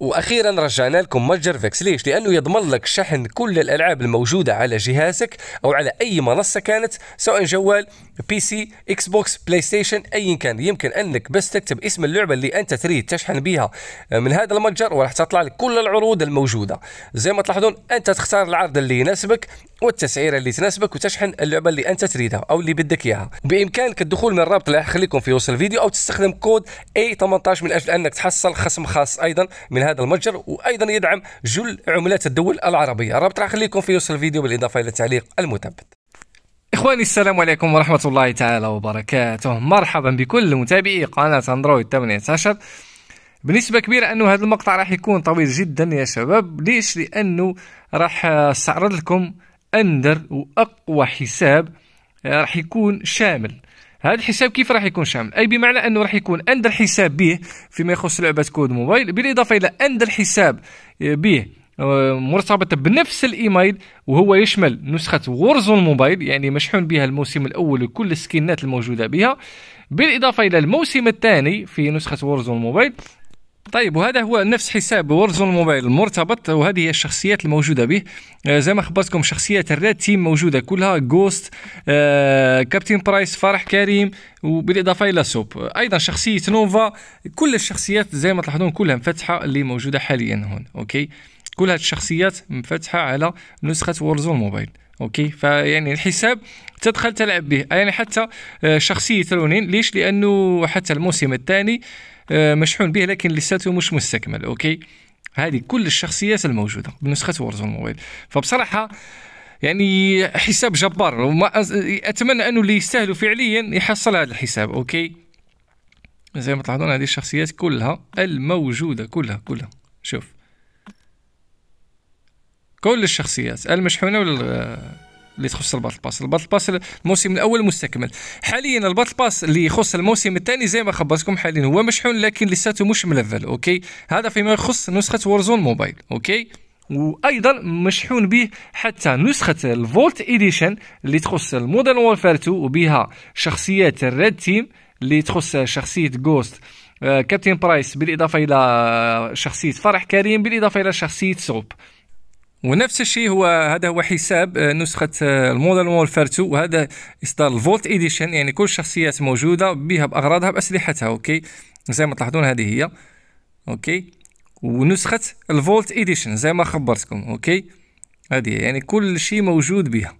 واخيرا رجعنا لكم متجر فيكس ليش لانه يضمن لك شحن كل الالعاب الموجوده على جهازك او على اي منصه كانت سواء جوال بي سي اكس بوكس بلاي ستيشن ايا كان يمكن انك بس تكتب اسم اللعبه اللي انت تريد تشحن بها آه، من هذا المتجر وراح تطلع لك كل العروض الموجوده زي ما تلاحظون انت تختار العرض اللي يناسبك والتسعيره اللي تناسبك وتشحن اللعبه اللي انت تريدها او اللي بدك اياها بامكانك الدخول من الرابط اللي اخليكم في وصف الفيديو او تستخدم كود اي 18 من اجل انك تحصل خصم خاص ايضا من هذا المتجر وايضا يدعم جل عملات الدول العربيه الرابط راح اخليكم في وصف الفيديو بالاضافه الى التعليق المثبت اخواني السلام عليكم ورحمه الله تعالى وبركاته مرحبا بكل متابعي قناه اندرويد 18 بنسبه كبيره انه هذا المقطع راح يكون طويل جدا يا شباب ليش لانه راح استعرض لكم اندر واقوى حساب آه، راح يكون شامل هذا الحساب كيف راح يكون شامل اي بمعنى انه راح يكون اندر حساب به فيما يخص لعبه كود موبايل بالاضافه الى اندر حساب آه، به آه، مرتبطة بنفس الإيميل وهو يشمل نسخة وورزون موبايل يعني مشحون بها الموسم الأول وكل السكينات الموجودة بها بالإضافة إلى الموسم الثاني في نسخة وورزون موبايل طيب وهذا هو نفس حساب ورزون موبايل المرتبط وهذه هي الشخصيات الموجوده به آه، زي ما خبرتكم شخصيات الريد تيم موجوده كلها جوست آه، كابتن برايس فرح كريم وبالاضافه الى سوب ايضا شخصيه نوفا كل الشخصيات زي ما تلاحظون كلها مفتحه اللي موجوده حاليا هون اوكي كل هاد الشخصيات منفتحه على نسخه وورزون الموبايل اوكي فيعني الحساب تدخل تلعب به يعني حتى آه، شخصيه رونين ليش لانه حتى الموسم الثاني آه، مشحون به لكن لساته مش مستكمل اوكي هذه كل الشخصيات الموجوده بنسخه ورزون موبايل فبصراحه يعني حساب جبار وما اتمنى انه اللي يستاهلوا فعليا يحصل هذا الحساب اوكي زي ما تلاحظون هذه الشخصيات كلها الموجوده كلها كلها شوف كل الشخصيات المشحونه ولا اللي تخص الباتل باس الباتل باس الموسم الاول مستكمل حاليا الباتل باس اللي يخص الموسم الثاني زي ما خبرتكم حاليا هو مشحون لكن لساته مش ملفل اوكي هذا فيما يخص نسخه وارزون موبايل اوكي وايضا مشحون به حتى نسخه الفولت اديشن اللي تخص المودرن وورفير 2 وبها شخصيات الريد تيم اللي تخص شخصيه جوست كابتن برايس بالاضافه الى شخصيه فرح كريم بالاضافه الى شخصيه سوب ونفس الشيء هو هذا هو حساب آه، نسخه المودرن مول 2 وهذا اصدار الفولت اديشن يعني كل الشخصيات موجوده بها باغراضها باسلحتها اوكي زي ما تلاحظون هذه هي اوكي ونسخه الفولت اديشن زي ما خبرتكم اوكي هذه يعني كل شيء موجود بها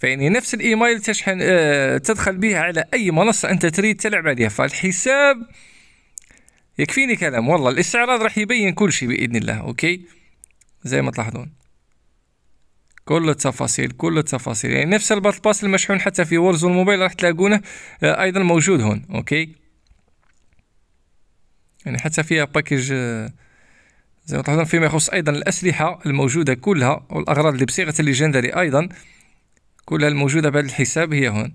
فيعني نفس الايميل تشحن آه تدخل به على اي منصه انت تريد تلعب عليها فالحساب يكفيني كلام والله الاستعراض راح يبين كل شيء باذن الله اوكي زي ما تلاحظون كل التفاصيل كل التفاصيل يعني نفس الباتل باس المشحون حتى في وورز والموبايل راح تلاقونه آه، ايضا موجود هون اوكي يعني حتى فيها باكيج آه، زي ما تلاحظون فيما يخص ايضا الاسلحه الموجوده كلها والاغراض اللي بصيغه الليجندري ايضا كلها الموجوده بهذا الحساب هي هون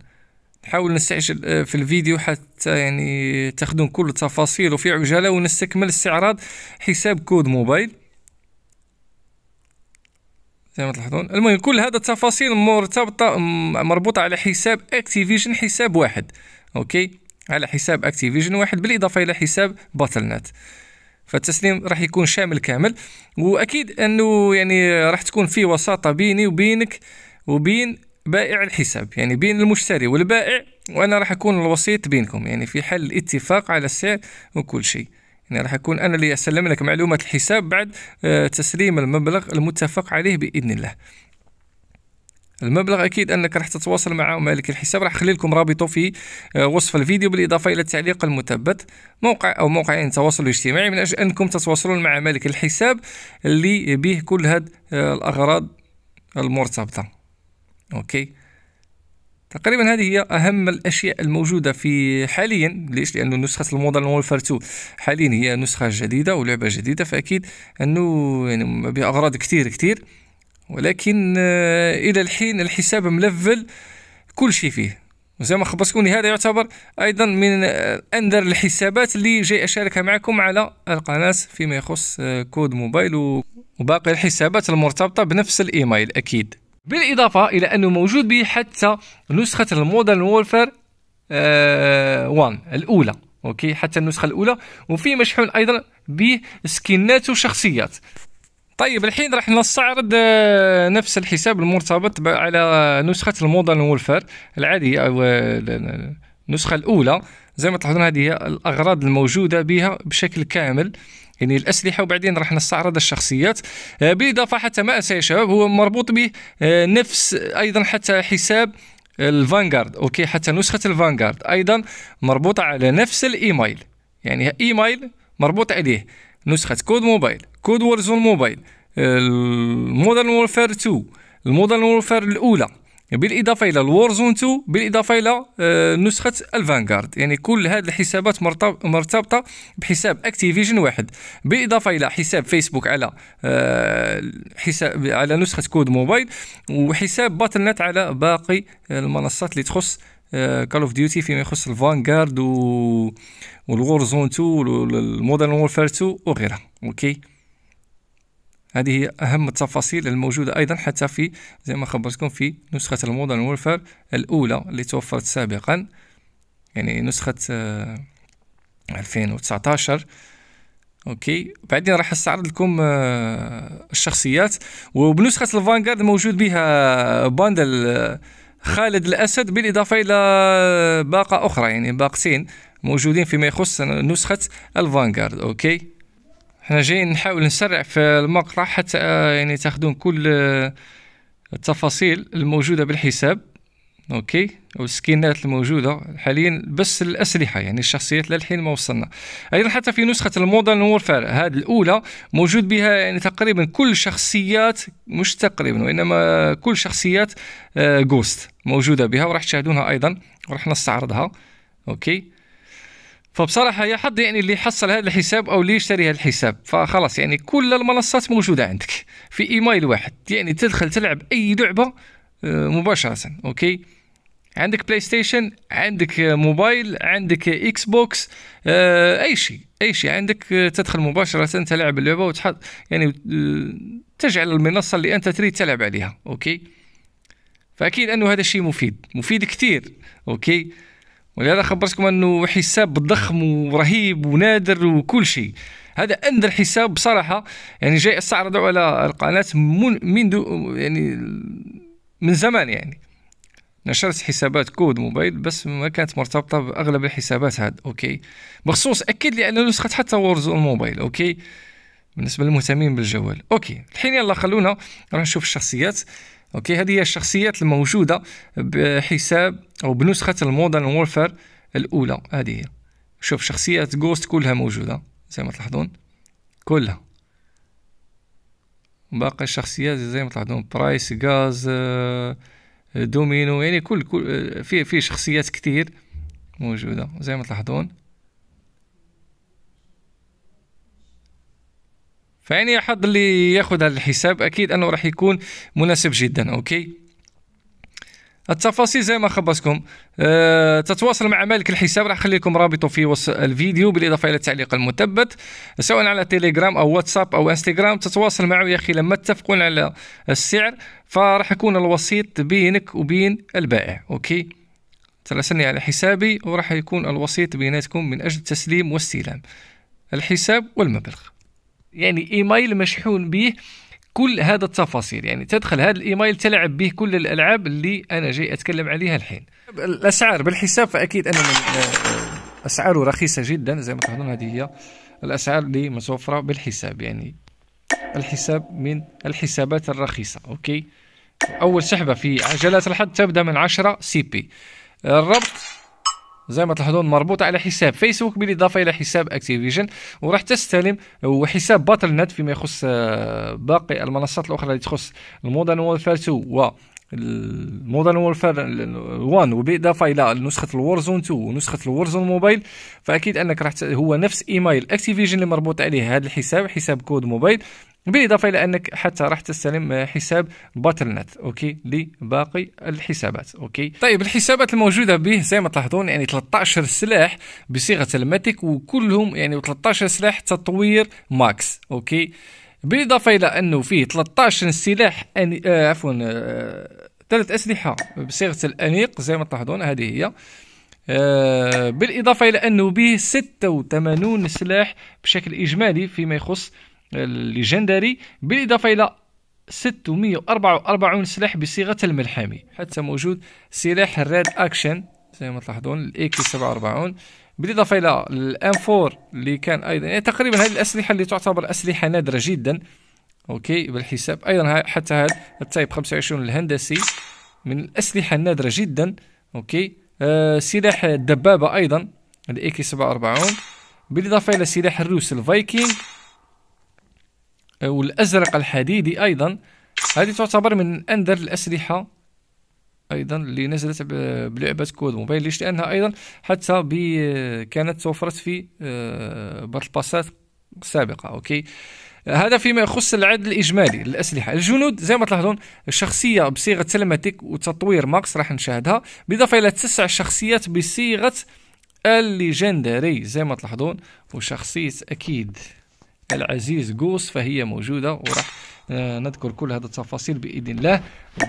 نحاول نستعجل آه، في الفيديو حتى يعني تاخذون كل التفاصيل وفي عجاله ونستكمل استعراض حساب كود موبايل زي ما تلاحظون المهم كل هذا التفاصيل مرتبطه مربوطه على حساب اكتيفيجن حساب واحد اوكي على حساب اكتيفيجن واحد بالاضافه الى حساب باتل نت فالتسليم راح يكون شامل كامل واكيد انه يعني راح تكون في وساطه بيني وبينك وبين بائع الحساب يعني بين المشتري والبائع وانا راح اكون الوسيط بينكم يعني في حل الاتفاق على السعر وكل شيء يعني راح أكون أنا اللي أسلم لك معلومة الحساب بعد آه، تسليم المبلغ المتفق عليه بإذن الله المبلغ اكيد انك راح تتواصل مع مالك الحساب راح اخلي لكم رابطه في آه، وصف الفيديو بالاضافه الى التعليق المثبت موقع او موقع التواصل يعني الاجتماعي من اجل انكم تتواصلون مع مالك الحساب اللي به كل هذه آه، الاغراض المرتبطه اوكي تقريبا هذه هي اهم الاشياء الموجوده في حاليا ليش لانه نسخه المودرن وولفر 2 حاليا هي نسخه جديده ولعبه جديده فاكيد انه يعني باغراض كثير كثير ولكن آه، الى الحين الحساب ملفل كل شيء فيه وزي ما خبصكوني هذا يعتبر ايضا من آه، اندر الحسابات اللي جاي اشاركها معكم على القناه فيما يخص آه، كود موبايل وباقي الحسابات المرتبطه بنفس الايميل اكيد بالإضافة إلى أنه موجود به حتى نسخة المودرن وورفير 1 آه، الأولى اوكي حتى النسخه الاولى وفي مشحون ايضا سكنات وشخصيات طيب الحين راح نستعرض آه، نفس الحساب المرتبط على نسخه المودرن وولفر العاديه او آه، النسخه الاولى زي ما تلاحظون هذه هي الاغراض الموجوده بها بشكل كامل يعني الاسلحه وبعدين راح نستعرض الشخصيات آه، بالاضافه حتى ما انسى يا شباب هو مربوط به آه، نفس ايضا حتى حساب الفانغارد اوكي حتى نسخه الفانغارد ايضا مربوطه على نفس الايميل يعني ايميل مربوط عليه نسخه كود موبايل كود وورزون موبايل آه، المودرن وورفير 2 المودرن وورفير الاولى بالاضافه الى الورزون 2 بالاضافه الى آه، نسخه الفانغارد يعني كل هذه الحسابات مرتبطه بحساب اكتيفيجن واحد بالاضافه الى حساب فيسبوك على آه، حساب على نسخه كود موبايل وحساب باتل نت على باقي المنصات اللي تخص كول اوف ديوتي فيما يخص الفانغارد و والورزون 2 والمودرن وورفير 2 وغيرها اوكي okay. هذه هي أهم التفاصيل الموجودة أيضا حتى في زي ما خبرتكم في نسخة المودرن وورفير الأولى اللي توفرت سابقا يعني نسخة 2019 آه، اوكي بعدين راح استعرض لكم آه، الشخصيات وبنسخه الفانغارد موجود بها باندل آه، خالد الاسد بالاضافه الى باقه اخرى يعني باقتين موجودين فيما يخص نسخه الفانغارد اوكي احنا جايين نحاول نسرع في المقطع حتى آه، يعني تاخذون كل آه، التفاصيل الموجوده بالحساب اوكي والسكينات الموجوده حاليا بس الاسلحه يعني الشخصيات للحين ما وصلنا ايضا حتى في نسخه المودرن وورفير هذه الاولى موجود بها يعني تقريبا كل شخصيات مش تقريبا وانما كل شخصيات جوست آه، موجوده بها وراح تشاهدونها ايضا وراح نستعرضها اوكي فبصراحه يا حظ يعني اللي يحصل هذا الحساب او اللي يشتري هذا الحساب فخلاص يعني كل المنصات موجوده عندك في ايميل واحد يعني تدخل تلعب اي لعبه آه، مباشره اوكي عندك بلاي ستيشن عندك موبايل عندك اكس آه، بوكس اي شيء اي شيء عندك آه، تدخل مباشره تلعب اللعبه وتحط يعني تجعل المنصه اللي انت تريد تلعب عليها اوكي فاكيد انه هذا الشيء مفيد مفيد كثير اوكي ولهذا خبرتكم انه حساب ضخم ورهيب ونادر وكل شيء هذا اندر حساب بصراحه يعني جاي استعرضوا على القناه من منذ يعني من زمان يعني نشرت حسابات كود موبايل بس ما كانت مرتبطه باغلب الحسابات هاد اوكي بخصوص اكد لي ان نسخه حتى وورز الموبايل اوكي بالنسبه للمهتمين بالجوال اوكي الحين يلا خلونا راح نشوف الشخصيات اوكي هذه هي الشخصيات الموجوده بحساب او بنسخه المودرن وورفير الاولى هذه هي شوف شخصيات جوست كلها موجوده زي ما تلاحظون كلها باقي الشخصيات زي ما تلاحظون برايس غاز دومينو يعني كل كل في في شخصيات كتير موجوده زي ما تلاحظون فيعني حظ اللي ياخذ هذا الحساب اكيد انه راح يكون مناسب جدا اوكي التفاصيل زي ما خبصكم أه تتواصل مع مالك الحساب راح نخلي لكم رابطه في وصف الفيديو بالاضافه الى التعليق المثبت سواء على تيليجرام او واتساب او انستغرام تتواصل معه يا اخي لما تتفقون على السعر فراح يكون الوسيط بينك وبين البائع اوكي تراسلني على حسابي وراح يكون الوسيط بيناتكم من اجل التسليم واستلام الحساب والمبلغ يعني ايميل مشحون به كل هذا التفاصيل يعني تدخل هذا الايميل تلعب به كل الالعاب اللي انا جاي اتكلم عليها الحين الاسعار بالحساب فاكيد ان آه، آه، اسعاره رخيصه جدا زي ما تحضرون هذه هي الاسعار اللي متوفره بالحساب يعني الحساب من الحسابات الرخيصه اوكي اول سحبه في عجلات الحظ تبدا من 10 سي بي الربط زي ما تلاحظون مربوطة على حساب فيسبوك بالإضافة إلى حساب أكتيفيجن وراح تستلم وحساب باتل نت فيما يخص آه، باقي المنصات الأخرى التي تخص المودرن وورفير 2 و المودرن وورفير 1 وبالاضافه الى نسخه الورزون 2 ونسخه الورزون موبايل فاكيد انك راح هو نفس ايميل اكتيفيجن اللي مربوط عليه هذا الحساب حساب كود موبايل بالاضافه الى انك حتى راح تستلم حساب باتل نت اوكي لباقي الحسابات اوكي طيب الحسابات الموجوده به زي ما تلاحظون يعني 13 سلاح بصيغه الماتيك وكلهم يعني 13 سلاح تطوير ماكس اوكي بالاضافه الى انه فيه 13 سلاح أني... آه عفوا آه... ثلاث اسلحه بصيغه الانيق زي ما تلاحظون هذه هي آه... بالاضافه الى انه به 86 سلاح بشكل اجمالي فيما يخص الليجندري بالاضافه الى 644 سلاح بصيغه الملحمي حتى موجود سلاح الريد اكشن زي ما تلاحظون الاي كي 47 بالاضافه الى 4 اللي كان ايضا يعني تقريبا هذه الاسلحه اللي تعتبر اسلحه نادره جدا اوكي بالحساب ايضا حتى هذا التايب 25 الهندسي من الاسلحه النادره جدا اوكي آه سلاح الدبابه ايضا الاي كي 47 بالاضافه الى سلاح الروس الفايكينج آه، والازرق الحديدي ايضا هذه تعتبر من اندر الاسلحه ايضا اللي نزلت بلعبه كود موبايل ليش لانها ايضا حتى كانت توفرت في آه، بعض الباسات السابقه اوكي هذا فيما يخص العدد الاجمالي للاسلحه الجنود زي ما تلاحظون الشخصيه بصيغه سلماتيك وتطوير ماكس راح نشاهدها بالاضافه الى تسع شخصيات بصيغه الليجندري زي ما تلاحظون وشخصيه اكيد العزيز جوس فهي موجوده وراح آه، نذكر كل هذه التفاصيل باذن الله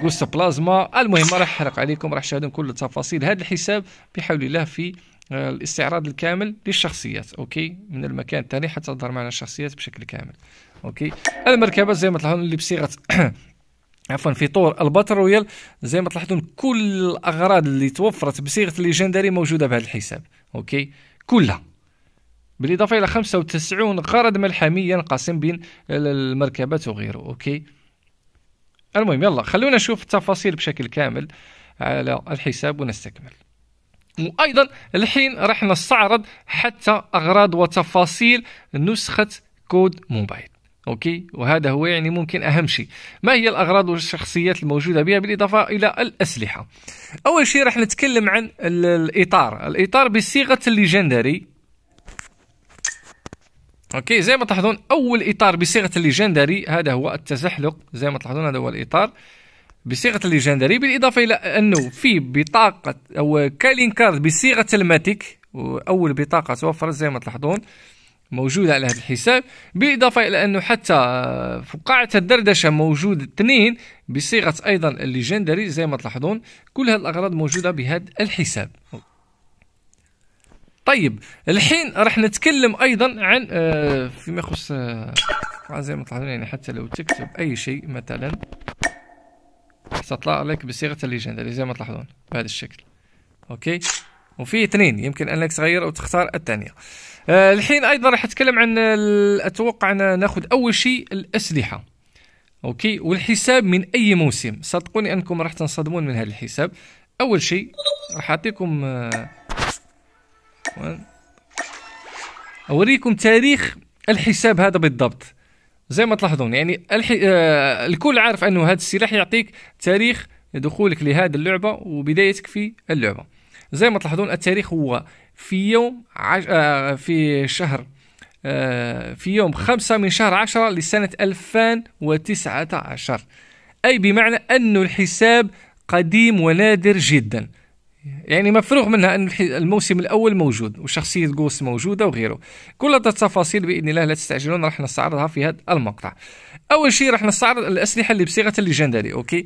جوست بلازما المهم راح احرق عليكم راح تشاهدون كل التفاصيل هذا الحساب بحول الله في آه، الاستعراض الكامل للشخصيات اوكي من المكان الثاني حتى تظهر معنا الشخصيات بشكل كامل اوكي المركبه زي ما تلاحظون اللي بصيغه عفوا في طور الباتل رويال زي ما تلاحظون كل الاغراض اللي توفرت بصيغه الليجندري موجوده بهذا الحساب اوكي كلها بالإضافة إلى 95 غرض ملحمي ينقسم بين المركبات وغيره أوكي المهم يلا خلونا نشوف التفاصيل بشكل كامل على الحساب ونستكمل وأيضا الحين راح نستعرض حتى أغراض وتفاصيل نسخة كود موبايل اوكي وهذا هو يعني ممكن اهم شيء ما هي الاغراض والشخصيات الموجوده بها بالاضافه الى الاسلحه اول شيء راح نتكلم عن الاطار الاطار بصيغه الليجندري اوكي زي ما تلاحظون اول اطار بصيغه الليجندري هذا هو التزحلق زي ما تلاحظون هذا هو الاطار بصيغه الليجندري بالاضافه الى انه في بطاقه او كالين كارد بصيغه الماتيك اول بطاقه توفرت زي ما تلاحظون موجوده على هذا الحساب بالاضافه الى انه حتى فقاعه الدردشه موجود اثنين بصيغه ايضا الليجندري زي ما تلاحظون كل هذه الاغراض موجوده بهذا الحساب طيب الحين راح نتكلم ايضا عن آه، فيما يخص آه، زي ما تلاحظون يعني حتى لو تكتب اي شيء مثلا ستطلع لك بصيغه الليجند اللي زي ما تلاحظون بهذا الشكل اوكي وفي اثنين يمكن انك تغير او تختار الثانيه آه الحين ايضا راح اتكلم عن اتوقع ان ناخذ اول شيء الاسلحه اوكي والحساب من اي موسم صدقوني انكم راح تنصدمون من هذا الحساب اول شيء راح اعطيكم آه اوريكم تاريخ الحساب هذا بالضبط زي ما تلاحظون يعني الحي... آه الكل عارف انه هذا السلاح يعطيك تاريخ دخولك لهذه اللعبه وبدايتك في اللعبه زي ما تلاحظون التاريخ هو في يوم عش... آه في شهر آه في يوم خمسة من شهر عشرة لسنة 2019 أي بمعنى أن الحساب قديم ونادر جدا يعني مفروغ منها أن الموسم الأول موجود وشخصية جوست موجودة وغيره كل هذه التفاصيل بإذن الله لا تستعجلون راح نستعرضها في هذا المقطع أول شيء راح نستعرض الأسلحة اللي بصيغة الليجندري أوكي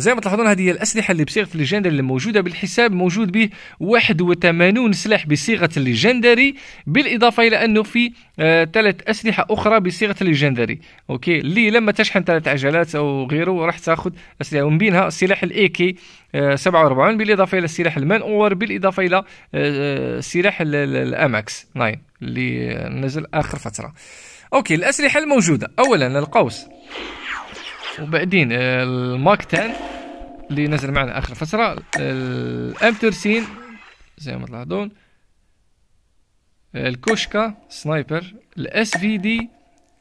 زي ما تلاحظون هذه هي الاسلحه اللي بصيغه الليجندري اللي موجوده بالحساب موجود به 81 سلاح بصيغه الليجندري بالاضافه الى انه في آه، ثلاث آه اسلحه اخرى بصيغه الليجندري اوكي اللي لما تشحن ثلاث عجلات او غيره راح تاخذ اسلحه ومن بينها سلاح الاي كي 47 بالاضافه الى السلاح المان اور بالاضافه الى سلاح آه، آه، الاماكس 9 اللي نزل اخر فتره اوكي الاسلحه الموجوده اولا القوس وبعدين الماك 10 اللي نزل معنا اخر فتره الام ترسين زي ما تلاحظون الكوشكا سنايبر الاس في دي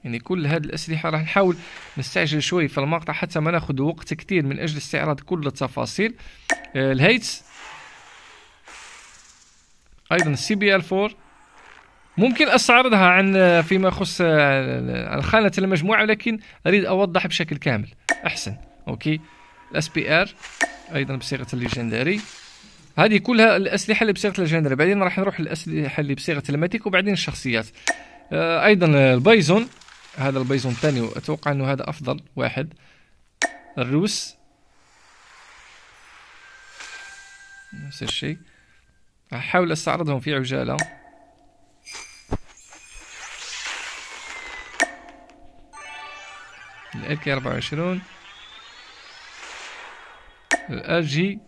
يعني كل هذه الاسلحه راح نحاول نستعجل شوي في المقطع حتى ما ناخذ وقت كثير من اجل استعراض كل التفاصيل الهيتس ايضا السي بي ال 4 ممكن استعرضها عن آه، فيما يخص آه، آه، خانه المجموعه لكن اريد اوضح بشكل كامل احسن اوكي الاس بي ار ايضا بصيغه الليجندري هذه كلها الاسلحه اللي بصيغه الليجندري بعدين راح نروح للاسلحه اللي بصيغه الماتيك وبعدين الشخصيات ايضا البايزون هذا البايزون الثاني واتوقع انه هذا افضل واحد الروس نفس الشيء احاول استعرضهم في عجاله ال كي 24 ال جي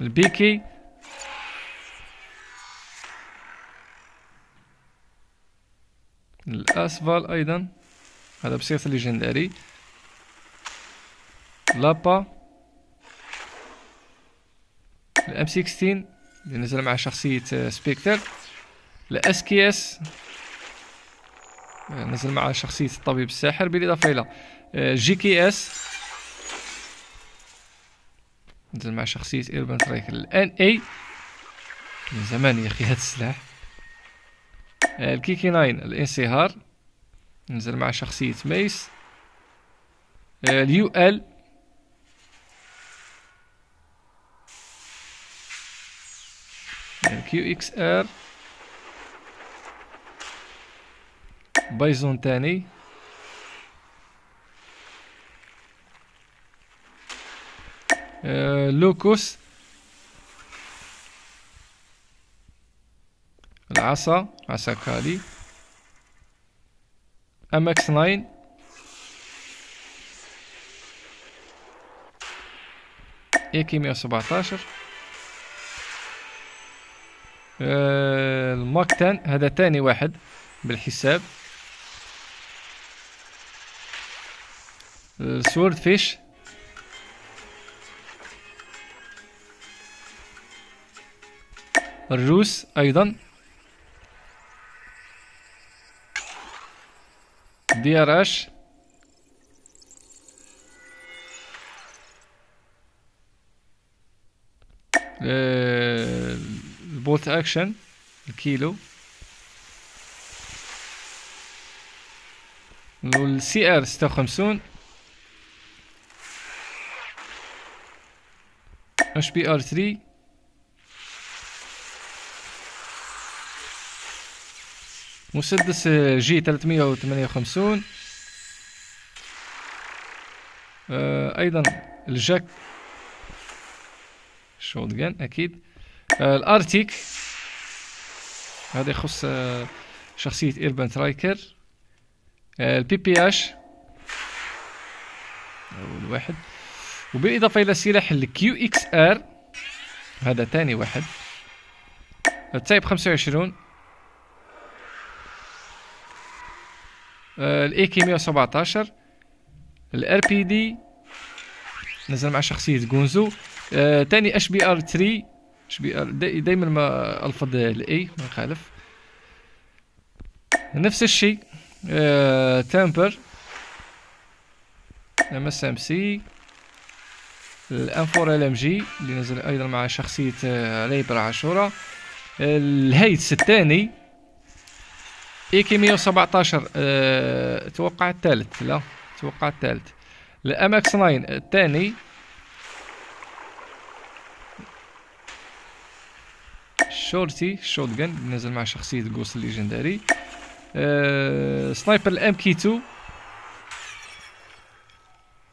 البيكي الاسفال ايضا هذا بصيغه ليجنداري لابا الام 16 اللي نزل مع شخصيه سبيكتر الاس كي اس نزل مع شخصية الطبيب الساحر بالإضافة إلى آه، جي كي اس نزل مع شخصية إيربن تريك الان اي من زمان يا أخي هاد السلاح آه، الكيكي ناين الانصهار نزل مع شخصية ميس آه، اليو ال الكيو اكس ار بايزون تاني آه، لوكوس العصا عصا كالي ام اكس 9 اي كي 117 آه، الماك 10 هذا ثاني واحد بالحساب فيش آه، الروس أيضا دي ار اش البوت اكشن الكيلو والسي ار ستة وخمسون بي ار 3 مسدس جي 358 آه ايضا الجاك شوت جان اكيد آه الارتيك هذا يخص آه شخصيه ايربان ترايكر آه، البي بي اش اول واحد وبالاضافه الى سلاح الكيو اكس ار هذا ثاني واحد تايب 25 الاي كي 117 الار بي دي نزل مع شخصيه جونزو ثاني آه، اش بي ار 3 اش بي ار دائما ما الفظ الاي ما يخالف نفس الشيء آه، تامبر ام اس ام سي الانفور ال ام جي اللي نزل ايضا مع شخصيه ريبر آه، عاشورا الهيتس الثاني اي كي 117 اتوقع آه، الثالث لا اتوقع الثالث الام اكس 9 الثاني شورتي شوت جن نزل مع شخصيه جوست الليجنداري أه سنايبر الام كي 2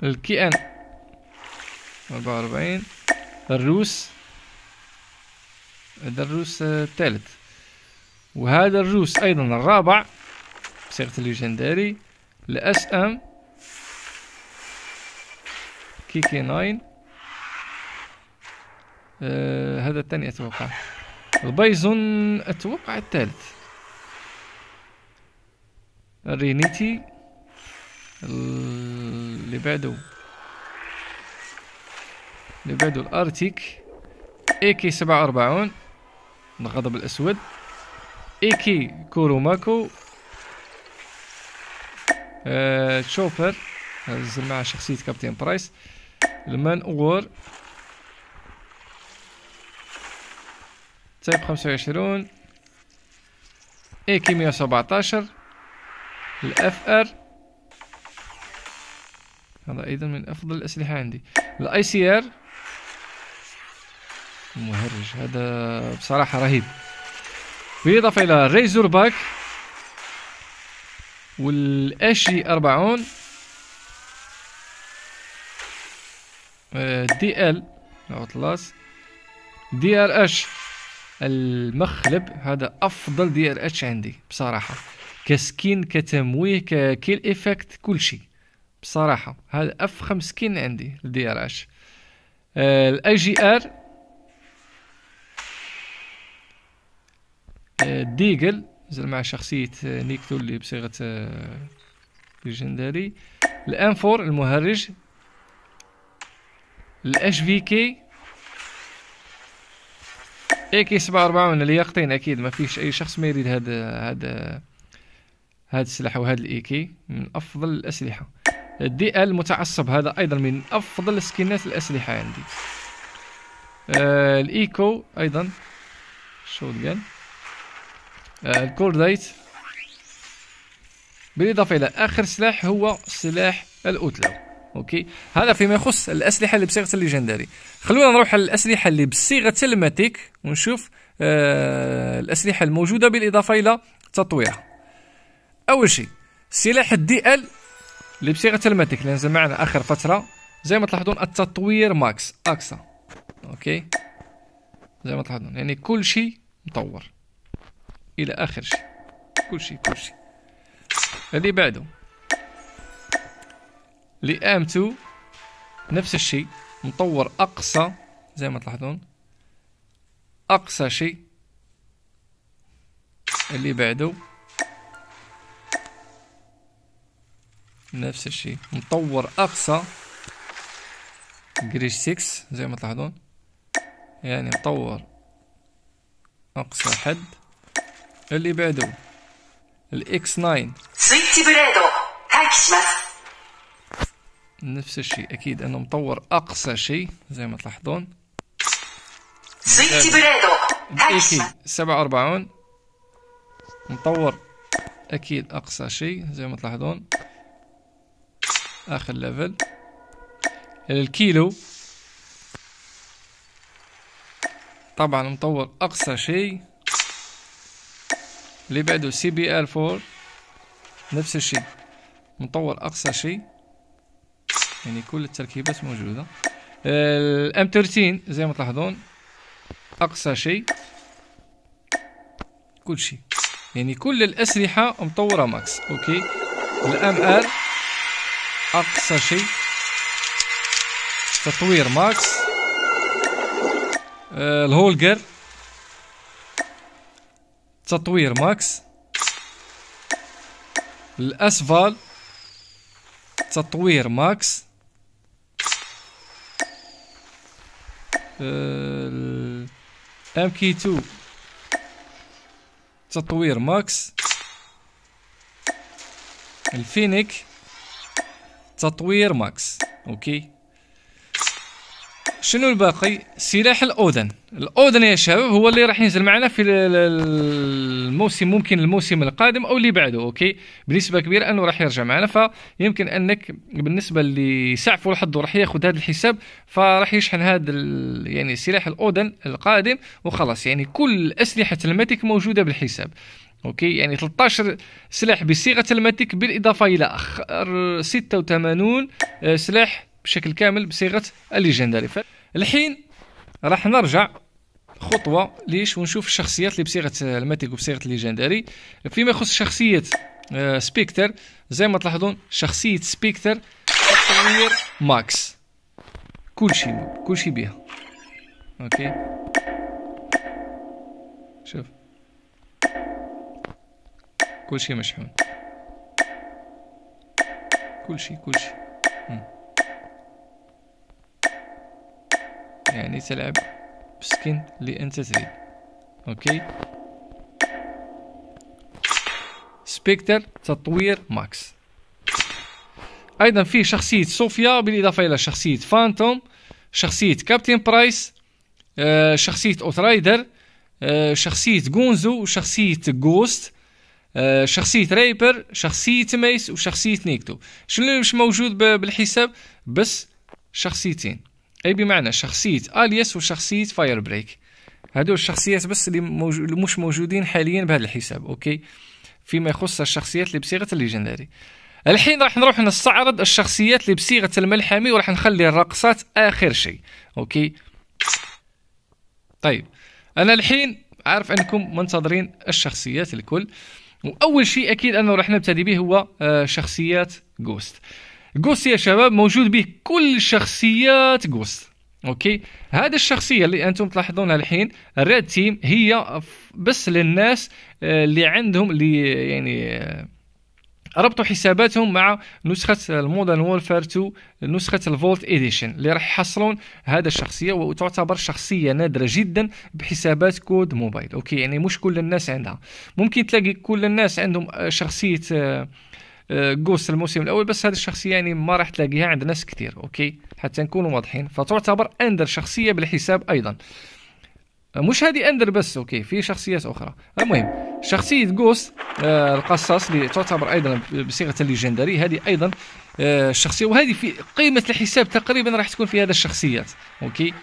الكي ان أربعة وأربعين الروس هذا الروس آه، الثالث وهذا الروس أيضا الرابع بصيغة الليجنداري لأس أم كي كي ناين آه هذا الثاني أتوقع البايزون أتوقع الثالث الرينيتي اللي بعده اللي بعده الارتيك اي كي 47 الغضب الاسود اي كي كوروماكو آه تشوبر هز مع شخصية كابتن برايس المان اوور تايب 25 اي كي 117 الاف ار هذا ايضا من افضل الاسلحة عندي الاي سي ار مهرج هذا بصراحة رهيب بالإضافة إلى ريزور باك والاشي أربعون آه، دي ال أوتلاس دي ال اش المخلب هذا افضل دي ال اتش عندي بصراحه كسكين كتمويه ككيل ايفكت كل شيء بصراحه هذا افخم سكين عندي الدي ار اش الاي جي ار ديجل زعما شخصية آه، نيكتو اللي بصيغة آه، ليجنداري الانفور المهرج الاش في كي اي كي سبعة أربعة من الياقتين اكيد ما فيش اي شخص ما يريد هذا هذا هذا السلاح وهذا الاي كي من افضل الاسلحه الدي ال متعصب هذا ايضا من افضل سكنات الاسلحه عندي آه الايكو e ايضا شوت جان آه، الكورديت بالاضافه الى اخر سلاح هو سلاح الأتلة اوكي هذا فيما يخص الاسلحه اللي بصيغه الليجندري خلونا نروح على الاسلحه اللي بصيغه الماتيك ونشوف آه الاسلحه الموجوده بالاضافه الى تطويرها اول شيء سلاح الدي ال اللي بصيغه الماتيك اللي نزل معنا اخر فتره زي ما تلاحظون التطوير ماكس اكسا اوكي زي ما تلاحظون يعني كل شيء مطور الى اخر شيء كلشي كلشي اللي بعده 2 نفس الشيء مطور اقصى زي ما تلاحظون اقصى شيء اللي بعده نفس الشيء مطور اقصى جريش 6 زي ما تلاحظون يعني مطور اقصى حد اللي بعده الاكس 9 سويتش بريدو تاكي نفس الشيء اكيد انه مطور اقصى شيء زي ما تلاحظون سويتش بريدو اكي 47 مطور اكيد اقصى شيء زي ما تلاحظون اخر ليفل الكيلو طبعا مطور اقصى شيء اللي بعده سي بي ال 4 نفس الشيء مطور اقصى شيء يعني كل التركيبات موجوده الام 13 زي ما تلاحظون اقصى شيء كل شيء يعني كل الاسلحه مطوره ماكس اوكي الام ار اقصى شيء تطوير ماكس الهولجر تطوير ماكس الاسفال تطوير ماكس ام كي 2 تطوير ماكس الفينيك تطوير ماكس اوكي شنو الباقي سلاح الاودن الاودن يا شباب هو اللي راح ينزل معنا في الموسم ممكن الموسم القادم او اللي بعده اوكي بنسبه كبيره انه راح يرجع معنا فيمكن انك بالنسبه اللي سعفوا الحظ راح ياخذ هذا الحساب فراح يشحن هذا يعني سلاح الاودن القادم وخلاص يعني كل اسلحه الماتيك موجوده بالحساب اوكي يعني 13 سلاح بصيغه الماتيك بالاضافه الى اخر 86 آه، سلاح بشكل كامل بصيغه الليجندري الحين راح نرجع خطوه ليش ونشوف الشخصيات اللي بصيغه الماتيك وبصيغه الليجنداري فيما يخص شخصيه آه، سبيكتر زي ما تلاحظون شخصيه سبيكتر تطوير ماكس كل شيء كل شيء بها اوكي شوف كل شيء مشحون كل شيء كل شيء يعني تلعب بسكن اللي انت تريد اوكي سبيكتر تطوير ماكس ايضا فيه شخصية صوفيا بالاضافة الى شخصية فانتوم شخصية كابتن برايس آه، شخصية اوترايدر آه، شخصية جونزو وشخصية جوست آه، شخصية ريبر شخصية ميس وشخصية نيكتو شنو اللي مش موجود بالحساب بس شخصيتين أي بمعنى شخصية أليس وشخصية فاير بريك هذول الشخصيات بس اللي, موجو... مش موجودين حاليا بهذا الحساب أوكي فيما يخص الشخصيات اللي بصيغة الليجندري الحين راح نروح نستعرض الشخصيات اللي بصيغة الملحمي وراح نخلي الرقصات آخر شيء أوكي طيب أنا الحين عارف أنكم منتظرين الشخصيات الكل وأول شيء أكيد أنه راح نبتدي به هو آه، شخصيات جوست جوست يا شباب موجود به كل شخصيات جوست اوكي هذه الشخصيه اللي انتم تلاحظونها الحين الريد تيم هي بس للناس آه، اللي عندهم اللي يعني آه، ربطوا حساباتهم مع نسخة المودرن وورفير 2 نسخة الفولت اديشن اللي راح يحصلون هذا الشخصية وتعتبر شخصية نادرة جدا بحسابات كود موبايل اوكي يعني مش كل الناس عندها ممكن تلاقي كل الناس عندهم آه، شخصية جوست الموسم الاول بس هذه الشخصيه يعني ما راح تلاقيها عند ناس كثير اوكي حتى نكونوا واضحين فتعتبر اندر شخصيه بالحساب ايضا مش هذه اندر بس اوكي في شخصيات اخرى المهم شخصيه جوست آه القصاص اللي تعتبر ايضا بصيغه الليجندري هذه ايضا آه الشخصيه وهذه في قيمه الحساب تقريبا راح تكون في هذا الشخصيات اوكي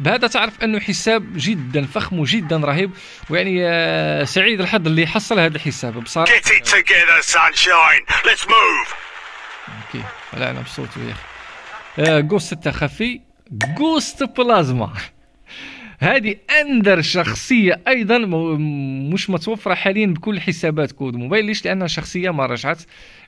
بهذا تعرف انه حساب جدا فخم وجدا رهيب ويعني آه، سعيد الحظ اللي حصل هذا الحساب بصراحه Get it together sunshine let's move اوكي لا انا مبسوط يا اخي جوست خفي جوست بلازما هذه اندر شخصيه ايضا مش متوفره حاليا بكل حسابات كود موبايل ليش لانها شخصيه ما رجعت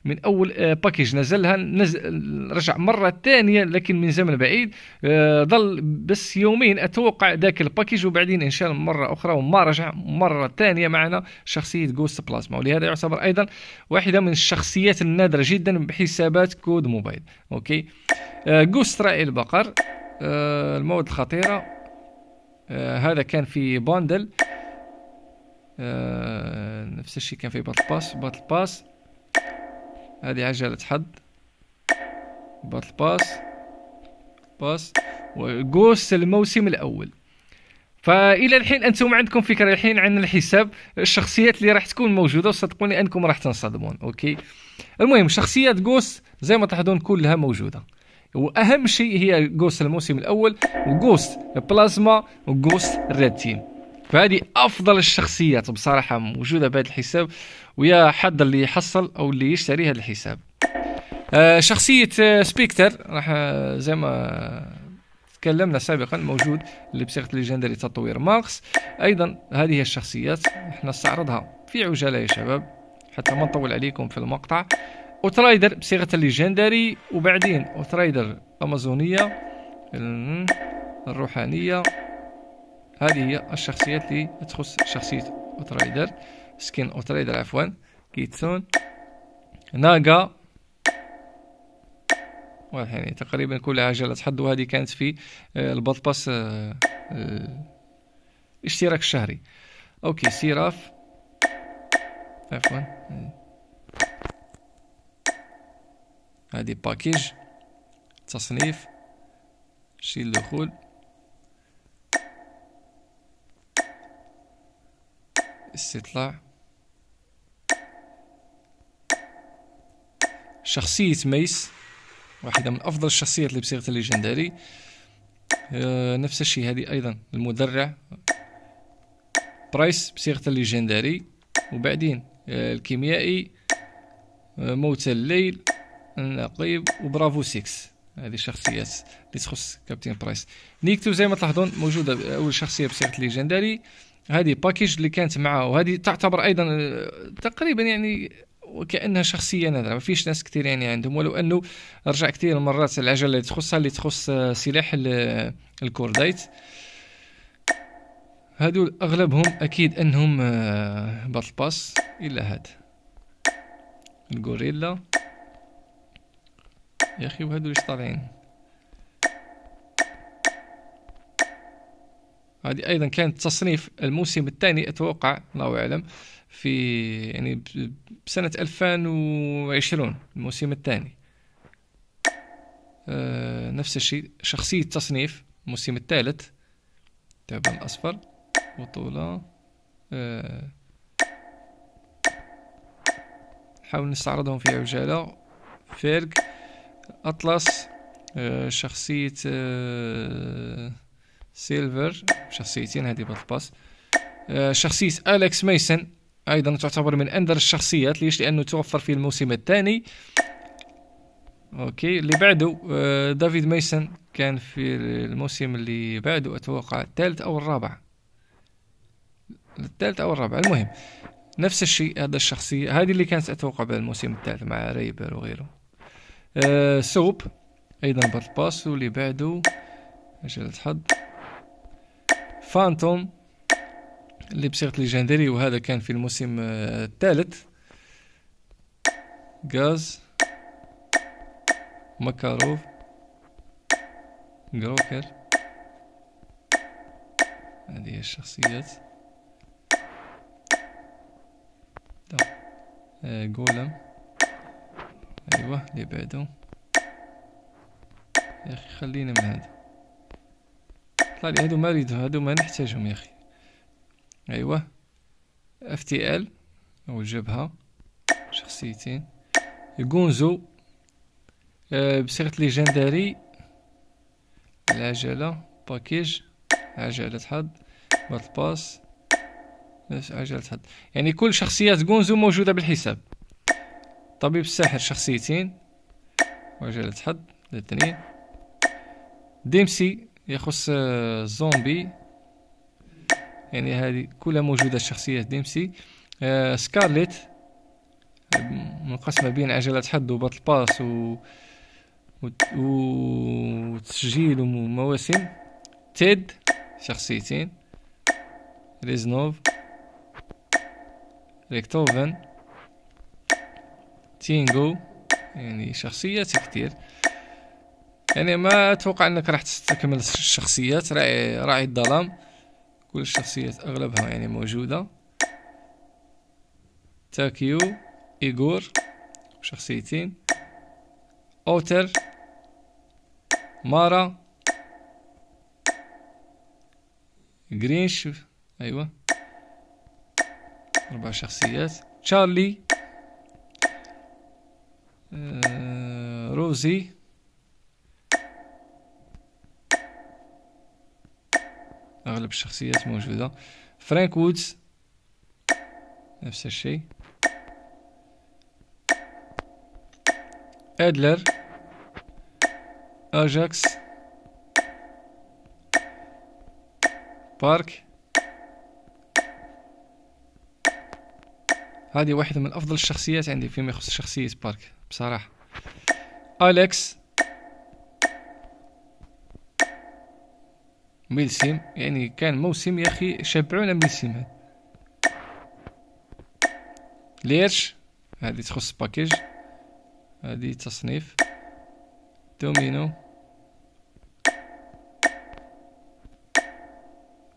من اول باكيج آه، نزلها نزل رجع مره ثانيه لكن من زمن بعيد آه، ظل بس يومين اتوقع ذاك الباكيج وبعدين ان شاء الله مره اخرى وما رجع مره ثانيه معنا شخصيه جوست بلازما ولهذا يعتبر ايضا واحده من الشخصيات النادره جدا بحسابات كود موبايل اوكي جوست آه، رائع البقر المواد الخطيره آه، هذا كان في بوندل آه، نفس الشيء كان في باتل باس باتل باس هذه عجلة حد باتل باس باس وجوس الموسم الأول فإلى الحين أنتم عندكم فكرة الحين عن الحساب الشخصيات اللي راح تكون موجودة وصدقوني أنكم راح تنصدمون أوكي المهم شخصيات جوست زي ما تلاحظون كلها موجودة واهم شيء هي جوست الموسم الاول وجوست بلازما وجوست ريد تيم فهذه افضل الشخصيات بصراحه موجوده بهذا الحساب ويا حد اللي يحصل او اللي يشتري هذا الحساب آه شخصيه آه سبيكتر راح آه زي ما تكلمنا سابقا موجود اللي بصيغه ليجندري تطوير ماركس ايضا هذه الشخصيات احنا نستعرضها في عجاله يا شباب حتى ما نطول عليكم في المقطع اوترايدر بصيغه الليجندري وبعدين اوترايدر الامازونيه الروحانيه هذه هي الشخصيات اللي تخص شخصيه اوترايدر سكين اوترايدر عفوا كيتسون ناغا يعني تقريبا كل عجله حد تحضوا هذه كانت في آه، البط باس الاشتراك آه، آه، الشهري اوكي سيراف عفوا هذه باكيج تصنيف شيل دخول استطلاع شخصية ميس واحدة من أفضل الشخصيات اللي بصيغة الليجنداري أه نفس الشيء هذه أيضا المدرع برايس بصيغة الليجنداري وبعدين أه الكيميائي أه الليل النقيب وبرافو 6 هذه الشخصيات اللي تخص كابتن برايس نيكتو زي ما تلاحظون موجوده اول شخصيه بصيغه ليجنداري هذه باكيج اللي كانت معاه وهذه تعتبر ايضا آه، تقريبا يعني وكانها شخصيه نادره ما فيش ناس كثير يعني عندهم ولو انه رجع كثير مرات العجله اللي تخصها اللي تخص آه، سلاح آه، الكوردايت هادو اغلبهم اكيد انهم باتل باس الا هذا الغوريلا يا اخي وهادو ليش طالعين هذه ايضا كانت تصنيف الموسم الثاني اتوقع الله اعلم في يعني بسنة 2020 الموسم الثاني آه نفس الشيء شخصية تصنيف الموسم الثالث تعبان الأصفر بطولة آه نحاول نستعرضهم في عجالة فيرج اطلس آه، شخصية آه، سيلفر شخصيتين هذه بالباس آه، شخصية أليكس ميسن أيضا تعتبر من أندر الشخصيات ليش لأنه توفر في الموسم الثاني اوكي اللي بعده دافيد ميسن كان في الموسم اللي بعده اتوقع الثالث او الرابع الثالث او الرابع المهم نفس الشيء هذا الشخصيه هذه اللي كانت اتوقع بالموسم الثالث مع ريبر وغيره آه، سوب ايضا باس واللي بعده اجل الحظ فانتوم اللي بصيغة ليجندري وهذا كان في الموسم آه، الثالث غاز مكاروف جروكر هذه هي الشخصيات جولم ايوا اللي بعدو يا اخي خلينا من هذا طلع لي هادو ما نريدو هادو ما نحتاجهم يا اخي ايوا اف تي ال او الجبهه شخصيتين غونزو أه بصيغه ليجنداري العجله باكيج عجله حظ بارت باس عجله حظ يعني كل شخصيات غونزو موجوده بالحساب طبيب الساحر شخصيتين وجلة حد الاثنين ديمسي يخص آه، الزومبي يعني هذه كلها موجودة شخصية ديمسي آه سكارليت منقسمة بين عجلة حد وبطل باس و وتسجيل ومواسم تيد شخصيتين ريزنوف ريكتوفن تينغو يعني شخصيات كتير يعني ما اتوقع انك راح تستكمل الشخصيات راعي راعي الظلام كل الشخصيات اغلبها يعني موجوده تاكيو ايغور شخصيتين اوتر مارا جرينش ايوه اربع شخصيات تشارلي آه، روزي اغلب الشخصيات موجودة فرانك وودز نفس الشيء ادلر اجاكس بارك هذه واحدة من أفضل الشخصيات عندي فيما يخص شخصية بارك بصراحة أليكس ميلسيم يعني كان موسم يا أخي شبعونا ميلسيم هذا ليرش هذه تخص باكيج هذه تصنيف دومينو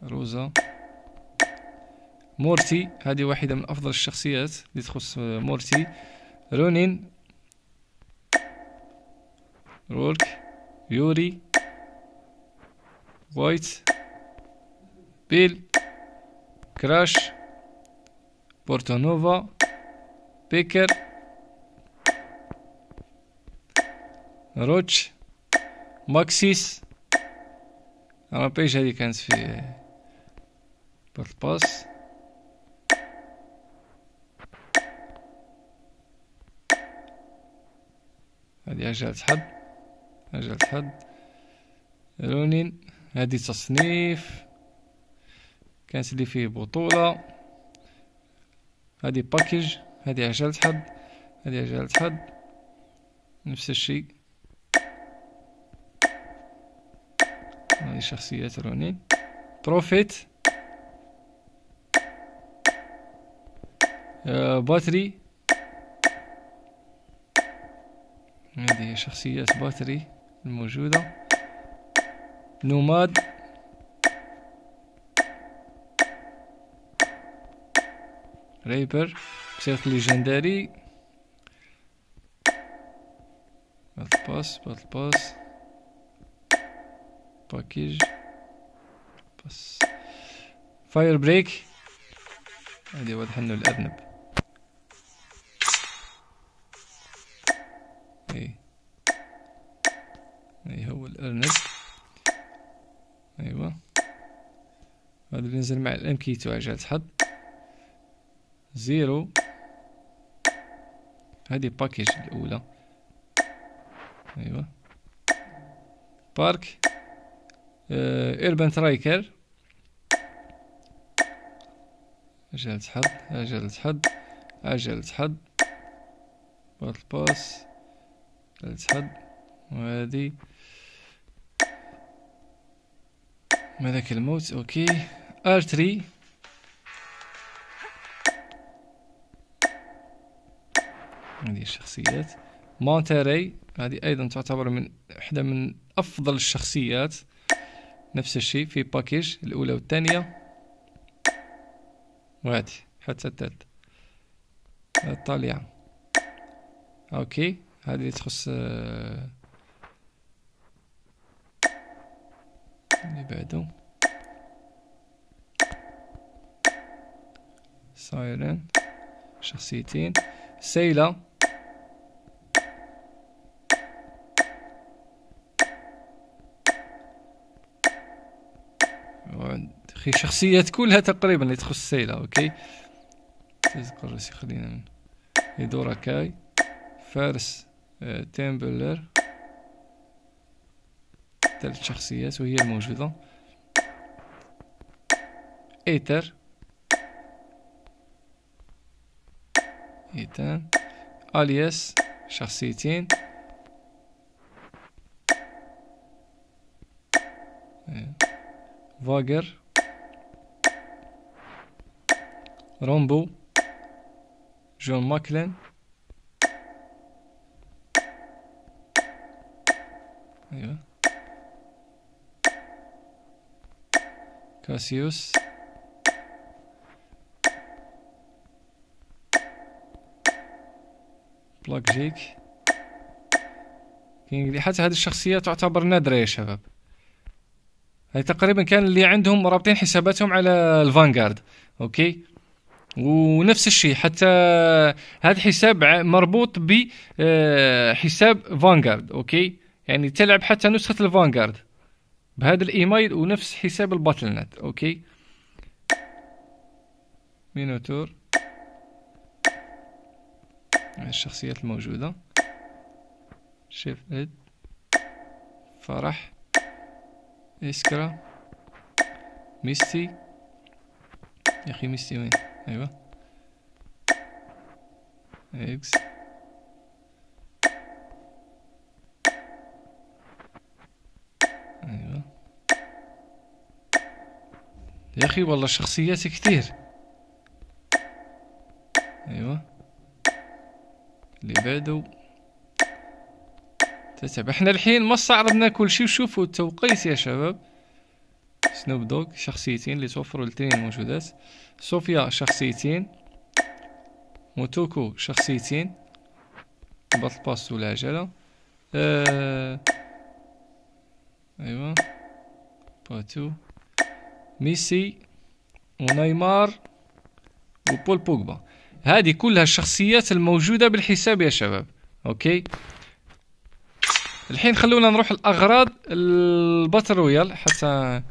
روزا مورتي هذه واحدة من أفضل الشخصيات اللي تخص آه، مورتي رونين رورك يوري وايت بيل كراش بورتونوفا بيكر روتش ماكسيس رابيج هذه كانت في باس فيها حد جهة حد رونين هادي تصنيف كانت اللي فيه بطولة هادي باكيج هادي عجلة حد هادي عجلة حد نفس الشيء هادي شخصيات رونين بروفيت آه باتري هذه شخصيات باتري الموجودة نوماد ريبر بسيط ليجنداري باتل باس باتل باس باكيج باس فاير بريك هذه واضح انه الارنب كنزل مع الام تو اجل تحط زيرو هذه باكيج الاولى ايوا بارك آه اربان ترايكر اجل تحط اجل تحط اجل تحط بارت باس اجل تحط وهذه ملك الموت اوكي R3 هذه الشخصيات مونتيري هذه أيضا تعتبر من إحدى من أفضل الشخصيات نفس الشيء في باكيج الأولى والثانية وهذه حتى الثالث الطالعة أوكي هذه تخص آه، اللي بعده سايرن شخصيتين سيلا اخي شخصيات كلها تقريبا اللي تخص سيلا اوكي تذكر راسي خلينا من يدورا كاي فارس آه تيمبلر ثلاث شخصيات وهي الموجودة ايتر اذا اليس شخصيتين فاجر رومبو جون ماكلين ايوه كاسيوس بلاك جيك كينج حتى هذه الشخصية تعتبر نادرة يا شباب هاي تقريبا كان اللي عندهم رابطين حساباتهم على الفانغارد اوكي ونفس الشيء حتى هذا حساب مربوط ب آه، حساب فانغارد اوكي يعني تلعب حتى نسخة الفانغارد بهذا الايميل ونفس حساب الباتل نت اوكي مينوتور الشخصيات الموجودة شيف إد فرح إسكرا ميستي يا أخي ميستي وين أيوة إكس أيوة يا أخي والله شخصيات كتير اللي بعده تتابع احنا الحين ما استعرضنا كل شيء شوفوا التوقيت يا شباب سنوب دوغ شخصيتين اللي توفروا الاثنين موجودات صوفيا شخصيتين موتوكو شخصيتين بطل باس والعجلة آه... ايوا باتو ميسي ونيمار وبول بوجبا هذه كلها الشخصيات الموجودة بالحساب يا شباب اوكي الحين خلونا نروح الاغراض الباتل رويال حتى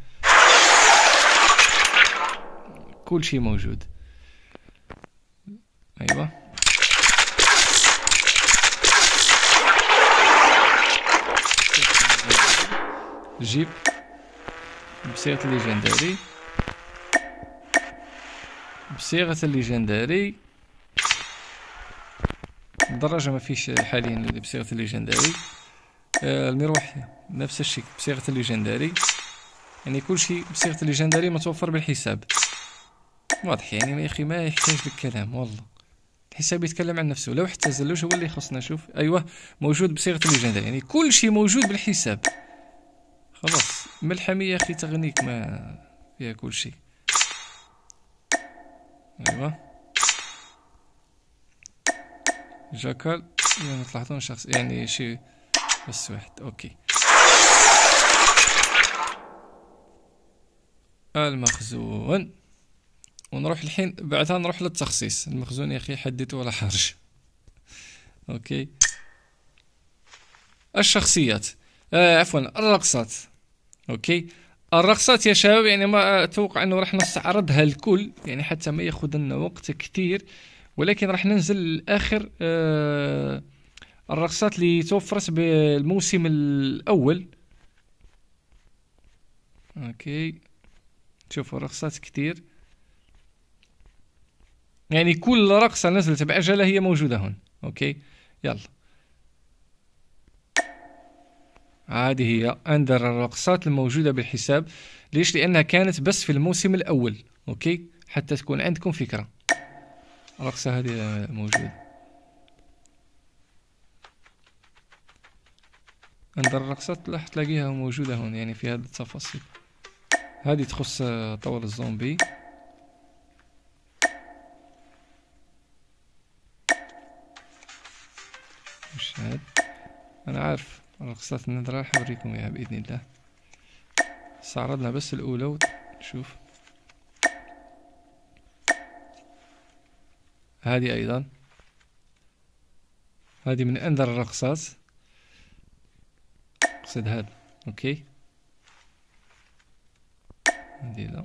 كل شيء موجود ايوه جيب بصيغة الليجنداري بصيغة الليجنداري الدراجه ما فيش حاليا بصيغه الليجنداري آه، المروح نفس الشيء بصيغه الليجنداري يعني كل شيء بصيغه الليجنداري متوفر بالحساب واضح يعني يا اخي ما يحتاج لك كلام والله الحساب يتكلم عن نفسه لو حتى زلوش هو اللي خصنا نشوف ايوه موجود بصيغه الليجنداري يعني كل شيء موجود بالحساب خلاص ملحمي يا اخي تغنيك ما فيها كل شيء ايوه جاكال يعني تلاحظون شخص يعني شي بس واحد اوكي المخزون ونروح الحين بعدها نروح للتخصيص المخزون يا اخي حددته ولا حرج اوكي الشخصيات آه عفوا الرقصات اوكي الرقصات يا شباب يعني ما اتوقع انه راح نستعرضها الكل يعني حتى ما ياخذ لنا وقت كثير ولكن راح ننزل لاخر آه، الرقصات اللي توفرت بالموسم الاول اوكي شوفوا رقصات كتير يعني كل رقصة نزلت بعجلة هي موجودة هون اوكي يلا هذه هي اندر الرقصات الموجودة بالحساب ليش لانها كانت بس في الموسم الاول اوكي حتى تكون عندكم فكرة الرقصة هذه آه، موجودة عند الرقصات راح تلاقيها موجودة هون يعني في هذه التفاصيل هذه تخص آه، طور الزومبي مش هاد انا عارف رقصات النذر راح اوريكم اياها باذن الله استعرضنا بس الاولى ونشوف هذه أيضا هذه من أندر الرقصات أقصد هذا أوكي هذه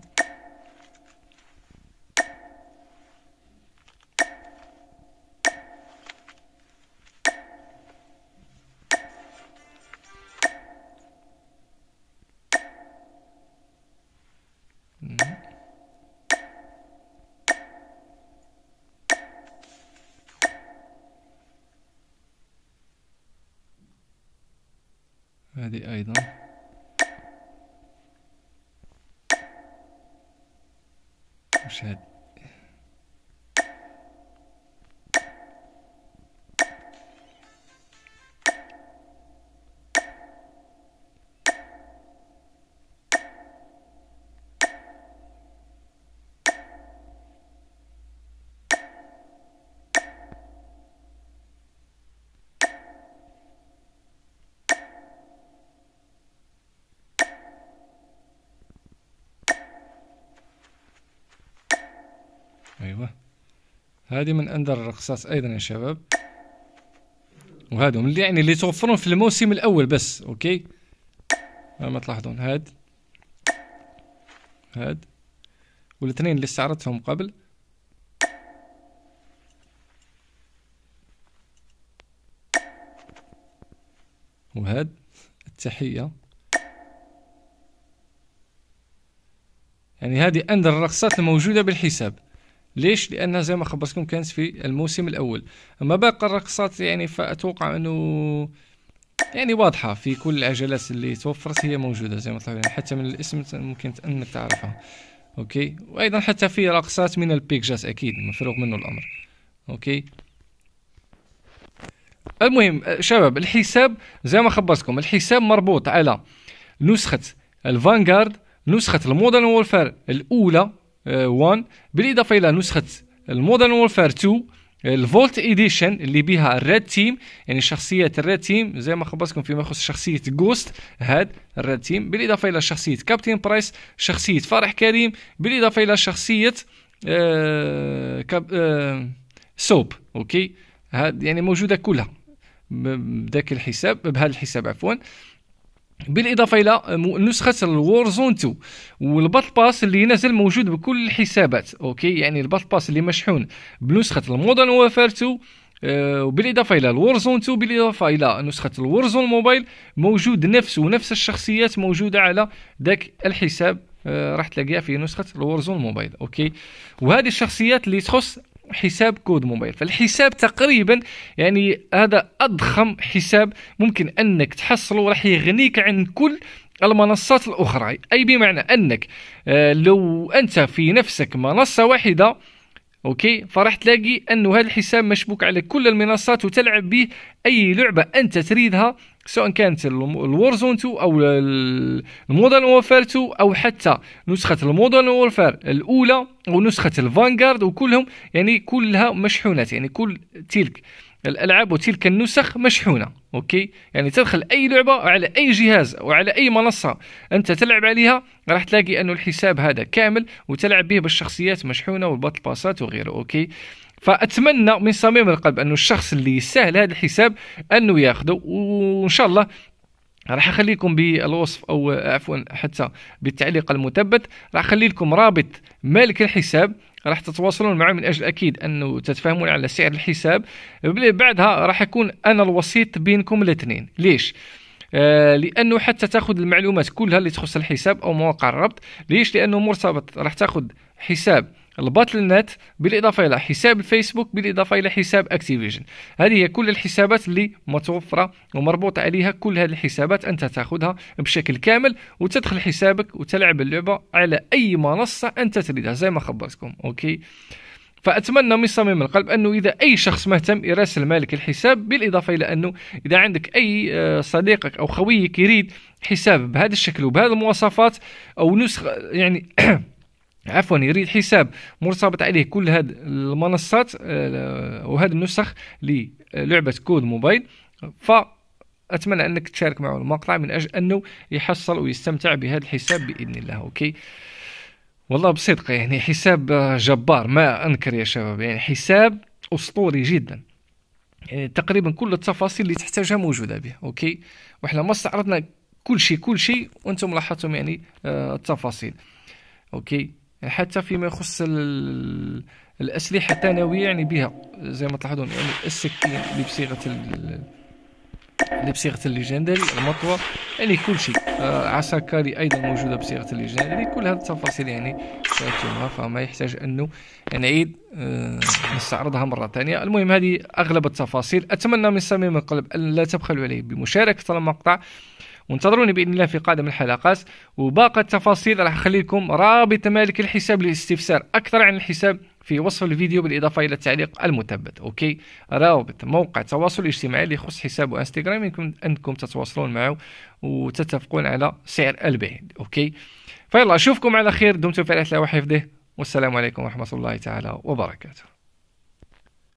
The idol Shed. هذه من اندر الرقصات ايضا يا شباب وهادو اللي يعني اللي توفرون في الموسم الاول بس اوكي آه، ما تلاحظون هاد هاد والاثنين اللي استعرضتهم قبل وهاد التحية يعني هذه أندر الرقصات الموجودة بالحساب ليش؟ لأن زي ما خبرتكم كانت في الموسم الأول أما باقي الرقصات يعني فأتوقع أنه يعني واضحة في كل العجلات اللي توفرت هي موجودة زي ما طلع يعني حتى من الاسم ممكن أنك تعرفها أوكي وأيضا حتى في رقصات من البيكجاز أكيد مفروغ منه الأمر أوكي المهم شباب الحساب زي ما خبرتكم الحساب مربوط على نسخة الفانغارد نسخة المودرن وورفير الأولى 1 آه، بالاضافه الى نسخه المودرن وورفير 2 الفولت اديشن اللي بها الريد تيم يعني شخصيه الريد تيم زي ما خبرتكم فيما يخص شخصيه جوست هاد الريد تيم بالاضافه الى شخصيه كابتن برايس شخصيه فرح كريم بالاضافه الى شخصيه آه كاب آه سوب اوكي هاد يعني موجوده كلها بذاك الحساب بهذا الحساب عفوا بالاضافه الى نسخه الورزون 2 والباتل باس اللي نازل موجود بكل الحسابات اوكي يعني الباتل باس اللي مشحون بنسخه المودرن وفير 2 آه، وبالاضافه الى الورزون 2 بالاضافه الى نسخه الورزون موبايل موجود نفس ونفس الشخصيات موجوده على ذاك الحساب آه، راح تلاقيها في نسخه الورزون موبايل اوكي وهذه الشخصيات اللي تخص حساب كود موبايل فالحساب تقريبا يعني هذا اضخم حساب ممكن انك تحصله راح يغنيك عن كل المنصات الاخرى اي بمعنى انك آه، لو انت في نفسك منصه واحده اوكي فراح تلاقي انه هذا الحساب مشبوك على كل المنصات وتلعب به اي لعبه انت تريدها سواء كانت الورزون 2 او المودرن وورفير 2 او حتى نسخه المودرن وورفير الاولى ونسخه الفانغارد وكلهم يعني كلها مشحونات يعني كل تلك الالعاب وتلك النسخ مشحونه اوكي يعني تدخل اي لعبه على اي جهاز وعلى اي منصه انت تلعب عليها راح تلاقي انه الحساب هذا كامل وتلعب به بالشخصيات مشحونه والباتل باسات وغيره اوكي فاتمنى من صميم القلب انه الشخص اللي يستاهل هذا الحساب انه ياخذه وان شاء الله راح اخليكم بالوصف او عفوا حتى بالتعليق المثبت راح اخلي لكم رابط مالك الحساب راح تتواصلون معه من اجل اكيد انه تتفاهمون على سعر الحساب بعدها راح اكون انا الوسيط بينكم الاثنين ليش آه لانه حتى تاخذ المعلومات كلها اللي تخص الحساب او مواقع الربط ليش لانه مرتبط راح تاخذ حساب الباتل نت بالاضافه الى حساب الفيسبوك بالاضافه الى حساب اكتيفيجن هذه هي كل الحسابات اللي متوفره ومربوط عليها كل هذه الحسابات انت تاخذها بشكل كامل وتدخل حسابك وتلعب اللعبه على اي منصه انت تريدها زي ما خبرتكم اوكي فاتمنى من صميم القلب انه اذا اي شخص مهتم يراسل مالك الحساب بالاضافه الى انه اذا عندك اي آه، صديقك او خويك يريد حساب بهذا الشكل وبهذه المواصفات او نسخه يعني عفوا يريد حساب مرتبط عليه كل هذه المنصات آه، وهذه النسخ للعبه كود موبايل ف اتمنى انك تشارك معه المقطع من اجل انه يحصل ويستمتع بهذا الحساب باذن الله اوكي والله بصدق يعني حساب جبار ما انكر يا شباب يعني حساب اسطوري جدا يعني تقريبا كل التفاصيل اللي تحتاجها موجوده به اوكي وحنا ما استعرضنا كل شيء كل شيء وانتم لاحظتم يعني آه، التفاصيل اوكي حتى فيما يخص الأسلحة الثانوية يعني بها زي ما تلاحظون يعني السكين اللي بصيغة اللي بصيغة الليجندري المطوى يعني كل شيء آه، عصا أيضا موجودة بصيغة الليجندري يعني كل هذه التفاصيل يعني سأتمها فما يحتاج أنه نعيد يعني نستعرضها مرة ثانية المهم هذه أغلب التفاصيل أتمنى من صميم القلب أن لا تبخلوا عليه بمشاركة المقطع وانتظروني باذن الله في قادم الحلقات وباقي التفاصيل راح اخلي لكم رابط مالك الحساب للاستفسار اكثر عن الحساب في وصف الفيديو بالاضافه الى التعليق المثبت اوكي رابط موقع التواصل الاجتماعي اللي يخص حساب انستغرام يمكن انكم تتواصلون معه وتتفقون على سعر البيع اوكي فيلا اشوفكم على خير دمتم في رحله وحفظه والسلام عليكم ورحمه الله تعالى وبركاته